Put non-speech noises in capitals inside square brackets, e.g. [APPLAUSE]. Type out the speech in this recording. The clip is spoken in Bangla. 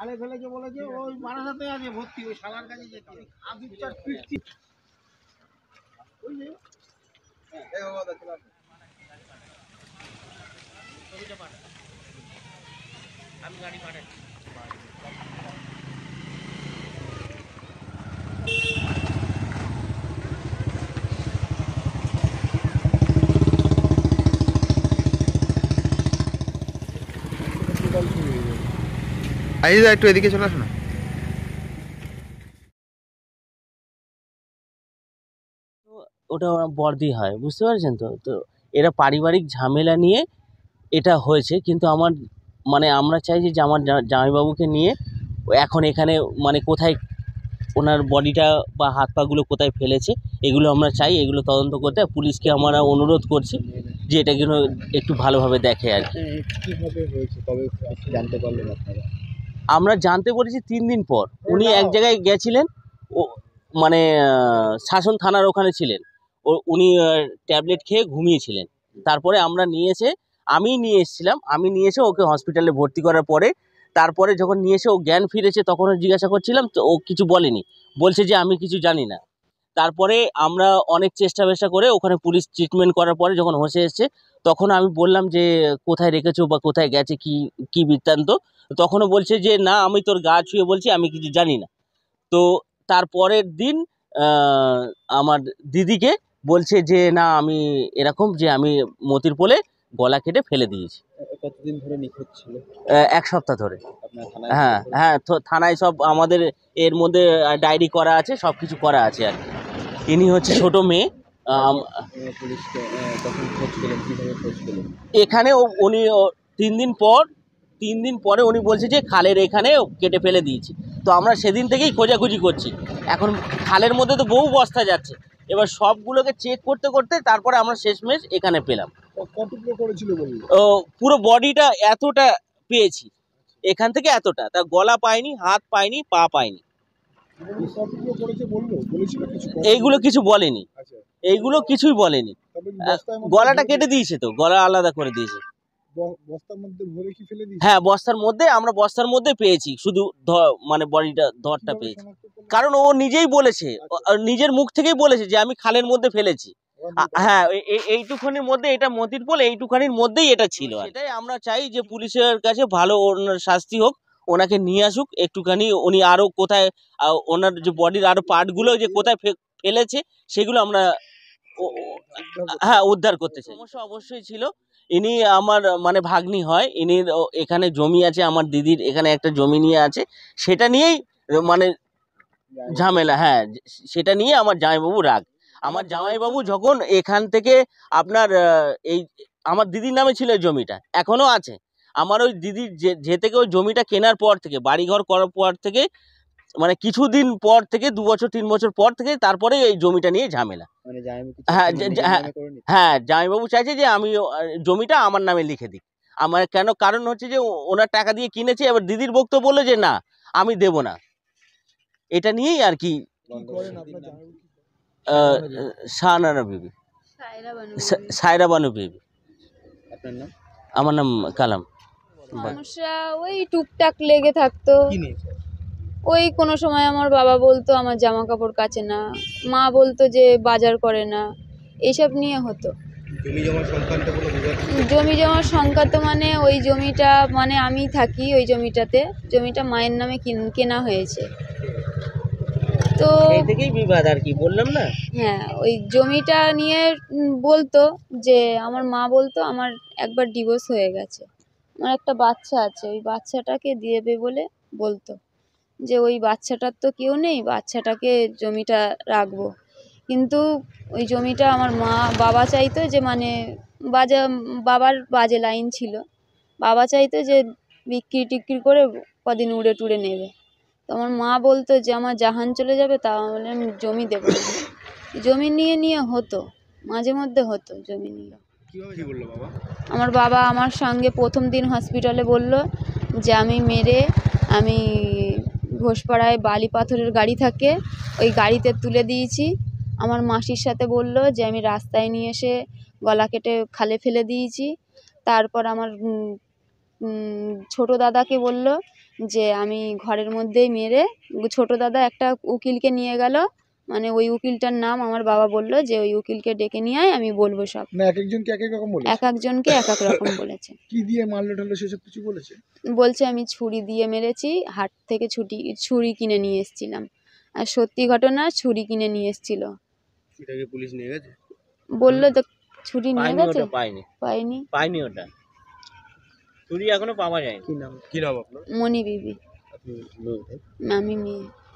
আলে ফেলেকে বলেছে ওই বারাসাতে আছে ভর্তি ওই শালার কাছে যেতে আমি চার গাড়ি পাঠাচ্ছি একটু এদিকে চলে আসো না ওটা বর্দি হয় বুঝতে পারছেন তো তো এরা পারিবারিক ঝামেলা নিয়ে এটা হয়েছে কিন্তু আমার মানে আমরা চাই যে আমার জামাইবাবুকে নিয়ে এখন এখানে মানে কোথায় ওনার বডিটা বা হাত পাগুলো কোথায় ফেলেছে এগুলো আমরা চাই এগুলো তদন্ত করতে পুলিশকে আমরা অনুরোধ করছি যে এটা কিন্তু একটু ভালোভাবে দেখে আর কি কীভাবে হয়েছে তবে জানতে পারলেন আপনারা আমরা জানতে পেরেছি তিন দিন পর উনি এক জায়গায় গেছিলেন ও মানে শাসন থানার ওখানে ছিলেন ও উনি ট্যাবলেট খেয়ে ঘুমিয়েছিলেন তারপরে আমরা নিয়ে এসে আমি নিয়ে এসেছিলাম আমি নিয়ে এসে ওকে হসপিটালে ভর্তি করার পরে তারপরে যখন নিয়ে এসে ও জ্ঞান ফিরেছে তখন জিজ্ঞাসা করছিলাম তো ও কিছু বলেনি বলছে যে আমি কিছু জানি না তারপরে আমরা অনেক চেষ্টা বেষ্টা করে ওখানে পুলিশ ট্রিটমেন্ট করার পরে যখন হসে এসছে তখন আমি বললাম যে কোথায় রেখেছো বা কোথায় গেছে কি কি বৃত্তান্ত তখনও বলছে যে না আমি তোর গা ছুঁয়ে বলছি আমি কিছু জানি না তো তারপরের দিন আমার দিদিকে বলছে যে না আমি এরকম যে আমি মতির পোলে গলা কেটে ফেলে দিয়েছি কতদিন ধরে নিখোঁজ ছিল এক সপ্তাহ ধরে হ্যাঁ হ্যাঁ থানায় সব আমাদের এর মধ্যে ডায়েরি করা আছে সব কিছু করা আছে আর কি ইনি হচ্ছে ছোট মেয়ে এখানে উনি তিন দিন পর তিন দিন পরে উনি বলছে যে খালের এখানে কেটে ফেলে দিয়েছি তো আমরা সেদিন থেকেই খোঁজাখুঁজি করছি এখন খালের মধ্যে তো বহু বস্তা যাচ্ছে এবার সবগুলোকে চেক করতে করতে তারপরে আমরা শেষমেশ এখানে পেলাম ও পুরো বডিটা এতটা পেয়েছি এখান থেকে এতটা তা গলা পায়নি হাত পায়নি পা পায়নি এইগুলো কিছু বলেনি আচ্ছা। এইগুলো কিছুই বলেনি গলাটা কেটে দিয়েছে তো গলা আলাদা করে দিয়েছে হ্যাঁ বস্তার মধ্যে আমরা বস্তার মধ্যে পেয়েছি শুধু মানে বডিটা ধরটা পেয়েছি কারণ ও নিজেই বলেছে আচ্ছা। নিজের মুখ থেকেই বলেছে যে আমি খালের মধ্যে ফেলেছি হ্যাঁ এইটুখানির মধ্যে এটা মতির বলে এইটুখানির মধ্যেই এটা ছিল এটাই আমরা চাই যে পুলিশের কাছে ভালো শাস্তি হোক ওনাকে নিয়ে আসুক একটুখানি উনি আরও কোথায় ওনার যে বডির আরও পার্টগুলো যে কোথায় ফেলেছে সেগুলো আমরা হ্যাঁ উদ্ধার করতে চাই সমস্যা অবশ্যই ছিল ইনি আমার মানে ভাগ্নি হয় ইনির এখানে জমি আছে আমার দিদির এখানে একটা জমি নিয়ে আছে সেটা নিয়েই মানে ঝামেলা হ্যাঁ সেটা নিয়ে আমার জামাইবাবু রাগ আমার জামাইবাবু যখন এখান থেকে আপনার এই আমার দিদির নামে ছিল জমিটা এখনও আছে আমার ওই দিদির যে যে থেকে ওই জমিটা কেনার পর থেকে বাড়িঘর করার পর থেকে মানে কিছুদিন পর থেকে দু বছর তিন বছর পর থেকে তারপরে এই জমিটা নিয়ে ঝামেলা মানে হ্যাঁ মানে হ্যাঁ, হ্যাঁ জামাইবাবু চাইছে যে আমি জমিটা আমার নামে লিখে দিই আমার কেন কারণ হচ্ছে যে ওনার টাকা দিয়ে কিনেছে এবার দিদির বক্তব্য বললো যে না আমি দেব না এটা নিয়েই আর কি বিবি সায়রা বানু বিবি আমার নাম কালাম সমস্যা ওই টুকটাক লেগে থাকতো ওই কোনো সময় আমার বাবা বলতো আমার জামা কাপড় কাচে না মা বলতো যে বাজার করে না এইসব নিয়ে হতো জমি জমার তো মানে ওই জমিটা মানে আমি থাকি ওই জমিটাতে জমিটা মায়ের নামে কেনা হয়েছে তো বিবাদ আর কি বললাম না হ্যাঁ ওই জমিটা নিয়ে বলতো যে আমার মা বলতো আমার একবার ডিভোর্স হয়ে গেছে আমার একটা বাচ্চা আছে ওই বাচ্চাটাকে দেবে বলে বলতো যে ওই বাচ্চাটার তো কেউ নেই বাচ্চাটাকে জমিটা রাখবো কিন্তু ওই জমিটা আমার মা বাবা চাইতো যে মানে বাজা বাবার বাজে লাইন ছিল বাবা চাইতো যে বিক্রি টিক্রি করে কদিন উড়ে টুড়ে নেবে তো আমার মা বলতো যে আমার জাহান চলে যাবে তা আমি জমি দেবো জমি নিয়ে নিয়ে হতো মাঝে মধ্যে হতো জমি নিয়ে আমার বাবা আমার সঙ্গে প্রথম দিন হসপিটালে বলল যে আমি মেরে আমি ঘোষপাড়ায় বালি পাথরের গাড়ি থাকে ওই গাড়িতে তুলে দিয়েছি আমার মাসির সাথে বলল যে আমি রাস্তায় নিয়ে এসে গলা কেটে খালে ফেলে দিয়েছি তারপর আমার ছোট দাদাকে বলল যে আমি ঘরের মধ্যেই মেরে ছোট দাদা একটা উকিলকে নিয়ে গেল মানে ওই উকিলটার নাম আমার বাবা বলল যে ওই উকিলকে ডেকে নিয়ে আয় আমি বলবো সব না এক একজনকে এক এক রকম বলেছে এক একজনকে এক এক রকম বলেছে [LAUGHS] কি দিয়ে মারলো টারলো সেসব কিছু বলেছে বলছে আমি ছুরি দিয়ে মেরেছি হাট থেকে ছুটি ছুরি কিনে নিয়ে এসেছিলাম আর সত্যি ঘটনা ছুরি কিনে নিয়ে এসেছিল এটাকে পুলিশ নিয়ে গেছে বলল তো ছুরি নিয়ে গেছে পাইনি পাইনি পাইনি ওটা ছুরি এখনো পাওয়া যায়নি কি নাম কি নাম আপনার মনি বিবি আমি মেয়ে